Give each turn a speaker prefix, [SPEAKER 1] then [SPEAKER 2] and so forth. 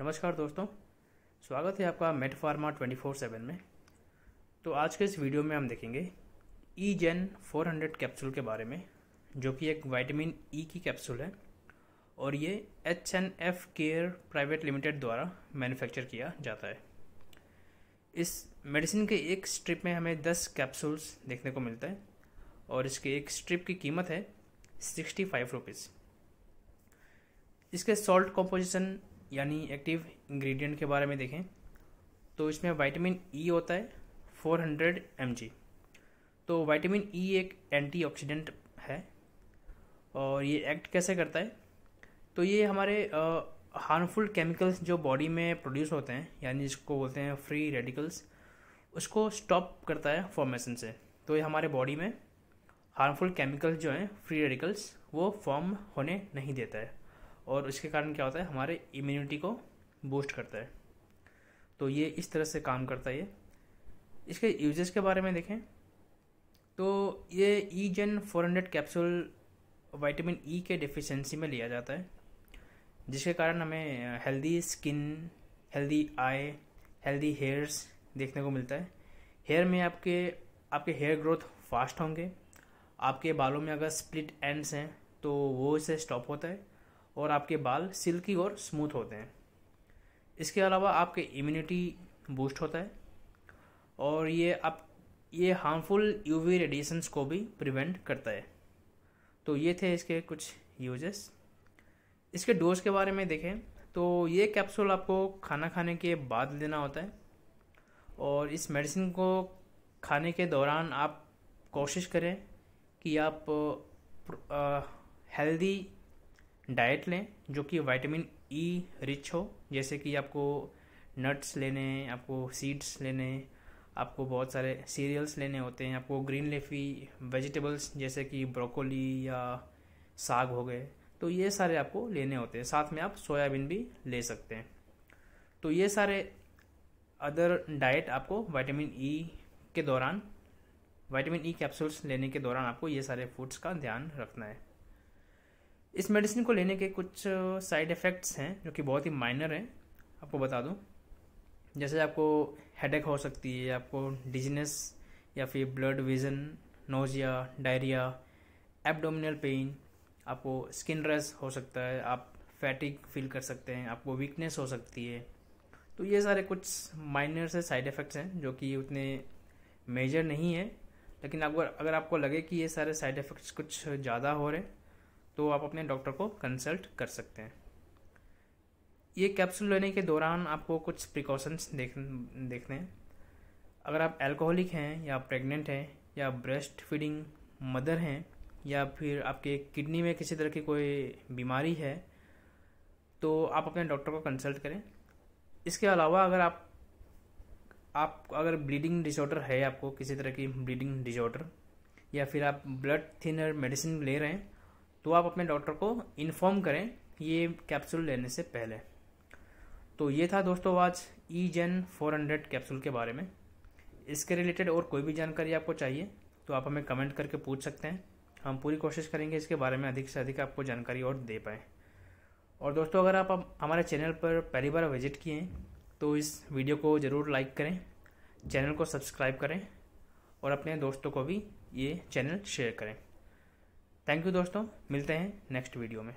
[SPEAKER 1] नमस्कार दोस्तों स्वागत है आपका med pharma twenty four seven में तो आज के इस वीडियो में हम देखेंगे E gen four hundred capsule के बारे में जो कि एक वाइटामिन ई e की कैप्सूल है और ये H N F care private limited द्वारा मैन्युफैक्चर किया जाता है इस मेडिसिन के एक स्ट्रिप में हमें दस कैप्सूल्स देखने को मिलता है और इसके एक स्ट्रिप की कीमत है सिक्सटी फाइव रुपीज़ इसके सॉल्ट कॉम्पोजिशन यानी एक्टिव इंग्रेडिएंट के बारे में देखें तो इसमें वाइटामिन ई e होता है 400 हंड्रेड तो वाइटामिन ई e एक एंटीऑक्सीडेंट है और ये एक्ट कैसे करता है तो ये हमारे हार्मफुल केमिकल्स जो बॉडी में प्रोड्यूस होते हैं यानी जिसको बोलते हैं फ्री रेडिकल्स उसको स्टॉप करता है फॉर्मेशन से तो ये हमारे बॉडी में हार्मफुल केमिकल्स जो हैं फ्री रेडिकल्स वो फॉर्म होने नहीं देता है और इसके कारण क्या होता है हमारे इम्यूनिटी को बूस्ट करता है तो ये इस तरह से काम करता है ये इसके यूजेस के बारे में देखें तो ये E gen four hundred capsule vitamin E के डिफिशेंसी में लिया जाता है जिसके कारण हमें healthy skin healthy eye healthy hairs देखने को मिलता है हेयर में आपके आपके हेयर ग्रोथ फास्ट होंगे आपके बालों में अगर स्प्लिट एंड्स हैं तो वो इसे स्टॉप होता है और आपके बाल सिल्की और स्मूथ होते हैं इसके अलावा आपके इम्यूनिटी बूस्ट होता है और ये आप ये हार्मफुल यूवी रेडिएशंस को भी प्रिवेंट करता है तो ये थे इसके कुछ यूजेस इसके डोज के बारे में देखें तो ये कैप्सूल आपको खाना खाने के बाद लेना होता है और इस मेडिसिन को खाने के दौरान आप कोशिश करें कि आप हेल्दी डाइट लें जो कि वाइटामिन ई e रिच हो जैसे कि आपको नट्स लेने हैं आपको सीड्स लेने हैं आपको बहुत सारे सीरियल्स लेने होते हैं आपको ग्रीन लेफी वेजिटेबल्स जैसे कि ब्रोकोली या साग हो गए तो ये सारे आपको लेने होते हैं साथ में आप सोयाबीन भी ले सकते हैं तो ये सारे अदर डाइट आपको वाइटामिन ई e के दौरान वाइटामिन ई e कैप्सूल्स लेने के दौरान आपको ये सारे फूड्स का ध्यान रखना है इस मेडिसिन को लेने के कुछ साइड इफ़ेक्ट्स हैं जो कि बहुत ही माइनर हैं आपको बता दूं जैसे आपको हेडेक हो सकती है आपको डिजीनेस या फिर blurred vision nausea diarrhoea abdominal pain आपको स्किन रेस हो सकता है आप फैटिक फील कर सकते हैं आपको वीकनेस हो सकती है तो ये सारे कुछ माइनर से साइड इफ़ेक्ट्स हैं जो कि उतने मेजर नहीं है लेकिन अगर अगर आपको लगे कि ये सारे साइड इफ़ेक्ट्स कुछ ज़्यादा हो रहे हैं तो आप अपने डॉक्टर को कंसल्ट कर सकते हैं ये कैप्सूल लेने के दौरान आपको कुछ प्रिकॉशंस देख देखने हैं अगर आप एल्कोहलिक हैं या प्रेग्नेंट हैं या ब्रेस्ट फीडिंग मदर हैं या फिर आपके किडनी में किसी तरह की कोई बीमारी है तो आप अपने डॉक्टर को कंसल्ट करें इसके अलावा अगर आप आप अगर ब्लीडिंग डिसऑर्डर है आपको किसी तरह की ब्लीडिंग डिसऑर्डर या फिर आप ब्लड थिनर मेडिसिन ले रहे हैं तो आप अपने डॉक्टर को इन्फॉर्म करें ये कैप्सूल लेने से पहले तो ये था दोस्तों आज E e gen four hundred capsule के बारे में इसके रिलेटेड और कोई भी जानकारी आपको चाहिए तो आप हमें कमेंट करके पूछ सकते हैं हम पूरी कोशिश करेंगे इसके बारे में अधिक से अधिक आपको जानकारी और दे पाएँ और दोस्तों अगर आप हमारे चैनल पर पहली बार विजिट किए हैं तो इस वीडियो को ज़रूर लाइक करें चैनल को सब्सक्राइब करें और अपने दोस्तों को भी ये चैनल शेयर करें थैंक यू दोस्तों मिलते हैं नेक्स्ट वीडियो में